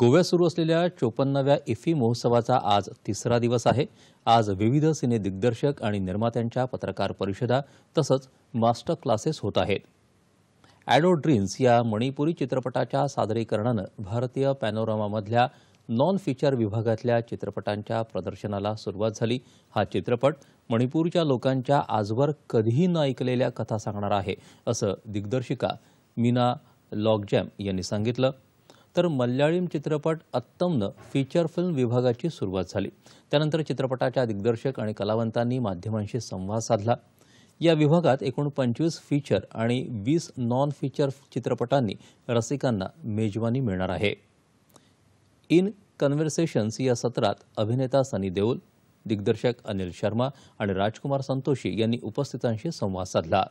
गोव्यात सुरू असलेल्या चोपन्नाव्या इफ्फी महोत्सवाचा आज तिसरा दिवस आहे आज विविध सिने दिग्दर्शक आणि निर्मात्यांच्या पत्रकार परिषदा तसंच मास्टर क्लासेस होत आहेत ॲडो ड्रीम्स या मणिपुरी चित्रपटाच्या सादरीकरणानं भारतीय पॅनोरामामधल्या नॉन फीचर विभागातल्या चित्रपटांच्या प्रदर्शनाला सुरुवात झाली हा चित्रपट मणिपूरच्या लोकांच्या आजवर कधीही न ऐकलेल्या कथा सांगणार आहे असं दिग्दर्शिका मीना लॉगजॅम यांनी सांगितलं तर मल्याळीम चित्रपट अत्तमनं फीचर फिल्म विभागाची सुरुवात झाली त्यानंतर चित्रपटाच्या दिग्दर्शक आणि कलावंतांनी माध्यमांशी संवाद साधला या विभागात एकूण पंचवीस फीचर आणि वीस नॉन फीचर चित्रपटांनी रसिकांना मेजवानी मिळणार आहे इन कन्व्हर्सेशन्स या सत्रात अभिनेता सनी देओल दिग्दर्शक अनिल शर्मा आणि राजकुमार संतोषी यांनी उपस्थितांशी संवाद साधला